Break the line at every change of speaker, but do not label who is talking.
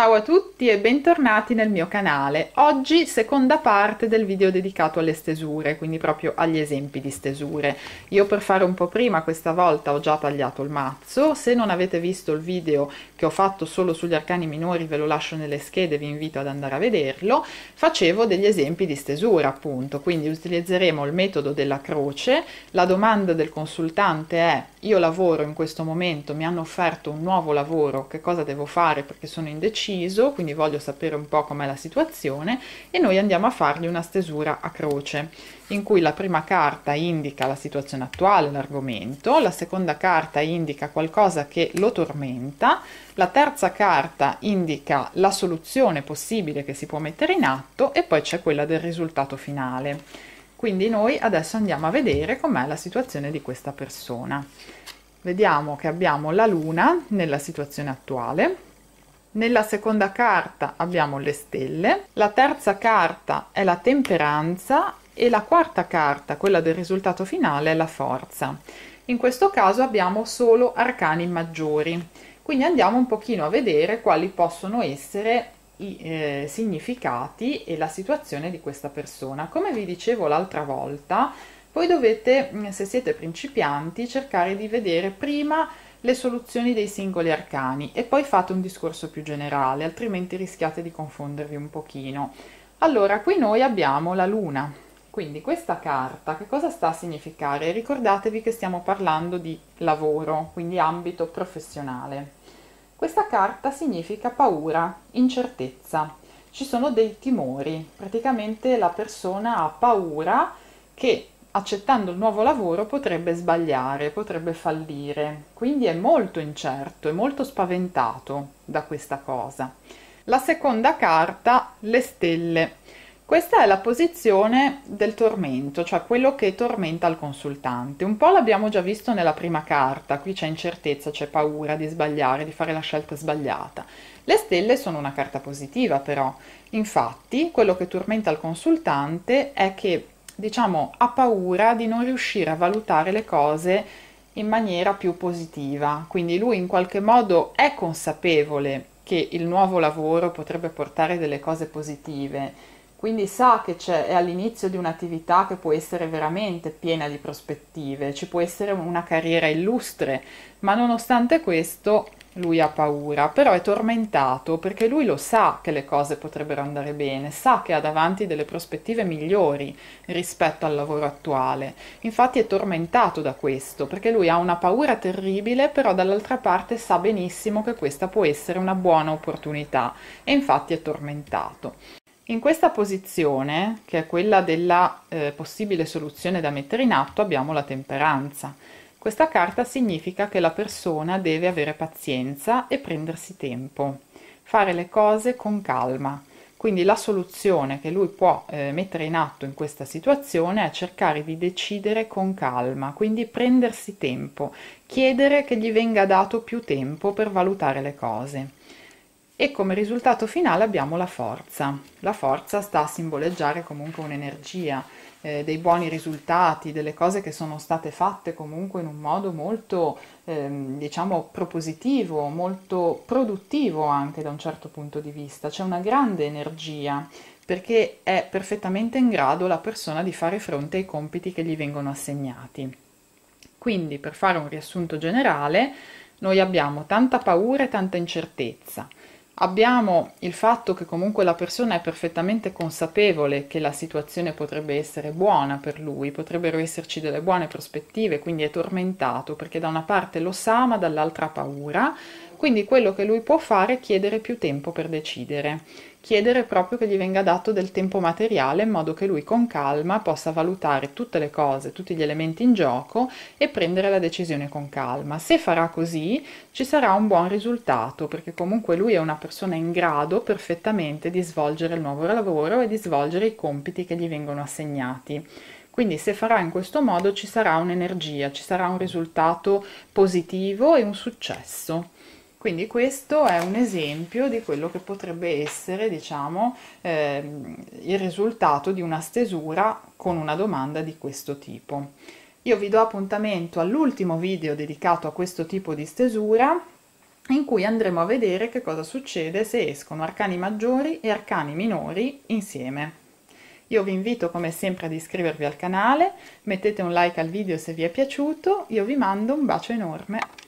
Ciao a tutti e bentornati nel mio canale. Oggi seconda parte del video dedicato alle stesure, quindi proprio agli esempi di stesure. Io per fare un po' prima questa volta ho già tagliato il mazzo, se non avete visto il video che ho fatto solo sugli arcani minori ve lo lascio nelle schede, vi invito ad andare a vederlo, facevo degli esempi di stesura appunto, quindi utilizzeremo il metodo della croce, la domanda del consultante è io lavoro in questo momento, mi hanno offerto un nuovo lavoro, che cosa devo fare perché sono indecisa? inciso, quindi voglio sapere un po' com'è la situazione, e noi andiamo a fargli una stesura a croce, in cui la prima carta indica la situazione attuale, l'argomento, la seconda carta indica qualcosa che lo tormenta, la terza carta indica la soluzione possibile che si può mettere in atto e poi c'è quella del risultato finale. Quindi noi adesso andiamo a vedere com'è la situazione di questa persona. Vediamo che abbiamo la luna nella situazione attuale, nella seconda carta abbiamo le stelle, la terza carta è la temperanza e la quarta carta, quella del risultato finale, è la forza. In questo caso abbiamo solo arcani maggiori, quindi andiamo un pochino a vedere quali possono essere i eh, significati e la situazione di questa persona. Come vi dicevo l'altra volta, voi dovete, mm, se siete principianti, cercare di vedere prima le soluzioni dei singoli arcani e poi fate un discorso più generale, altrimenti rischiate di confondervi un pochino. Allora, qui noi abbiamo la luna, quindi questa carta che cosa sta a significare? Ricordatevi che stiamo parlando di lavoro, quindi ambito professionale. Questa carta significa paura, incertezza. Ci sono dei timori, praticamente la persona ha paura che accettando il nuovo lavoro potrebbe sbagliare, potrebbe fallire, quindi è molto incerto, è molto spaventato da questa cosa. La seconda carta, le stelle. Questa è la posizione del tormento, cioè quello che tormenta il consultante. Un po' l'abbiamo già visto nella prima carta, qui c'è incertezza, c'è paura di sbagliare, di fare la scelta sbagliata. Le stelle sono una carta positiva però, infatti quello che tormenta il consultante è che diciamo, ha paura di non riuscire a valutare le cose in maniera più positiva. Quindi lui in qualche modo è consapevole che il nuovo lavoro potrebbe portare delle cose positive, quindi sa che è all'inizio di un'attività che può essere veramente piena di prospettive, ci può essere una carriera illustre, ma nonostante questo lui ha paura, però è tormentato perché lui lo sa che le cose potrebbero andare bene, sa che ha davanti delle prospettive migliori rispetto al lavoro attuale. Infatti è tormentato da questo, perché lui ha una paura terribile, però dall'altra parte sa benissimo che questa può essere una buona opportunità e infatti è tormentato. In questa posizione, che è quella della eh, possibile soluzione da mettere in atto, abbiamo la temperanza questa carta significa che la persona deve avere pazienza e prendersi tempo, fare le cose con calma. Quindi la soluzione che lui può eh, mettere in atto in questa situazione è cercare di decidere con calma, quindi prendersi tempo, chiedere che gli venga dato più tempo per valutare le cose e come risultato finale abbiamo la forza. La forza sta a simboleggiare comunque un'energia, eh, dei buoni risultati, delle cose che sono state fatte comunque in un modo molto ehm, diciamo propositivo, molto produttivo anche da un certo punto di vista. C'è una grande energia perché è perfettamente in grado la persona di fare fronte ai compiti che gli vengono assegnati. Quindi, per fare un riassunto generale, noi abbiamo tanta paura e tanta incertezza abbiamo il fatto che comunque la persona è perfettamente consapevole che la situazione potrebbe essere buona per lui, potrebbero esserci delle buone prospettive, quindi è tormentato perché da una parte lo sa ma dall'altra ha paura quindi quello che lui può fare è chiedere più tempo per decidere, chiedere proprio che gli venga dato del tempo materiale in modo che lui con calma possa valutare tutte le cose, tutti gli elementi in gioco e prendere la decisione con calma. Se farà così ci sarà un buon risultato perché comunque lui è una persona in grado perfettamente di svolgere il nuovo lavoro e di svolgere i compiti che gli vengono assegnati. Quindi se farà in questo modo ci sarà un'energia, ci sarà un risultato positivo e un successo. Quindi questo è un esempio di quello che potrebbe essere, diciamo, ehm, il risultato di una stesura con una domanda di questo tipo. Io vi do appuntamento all'ultimo video dedicato a questo tipo di stesura in cui andremo a vedere che cosa succede se escono arcani maggiori e arcani minori insieme. Io vi invito come sempre ad iscrivervi al canale, mettete un like al video se vi è piaciuto, io vi mando un bacio enorme.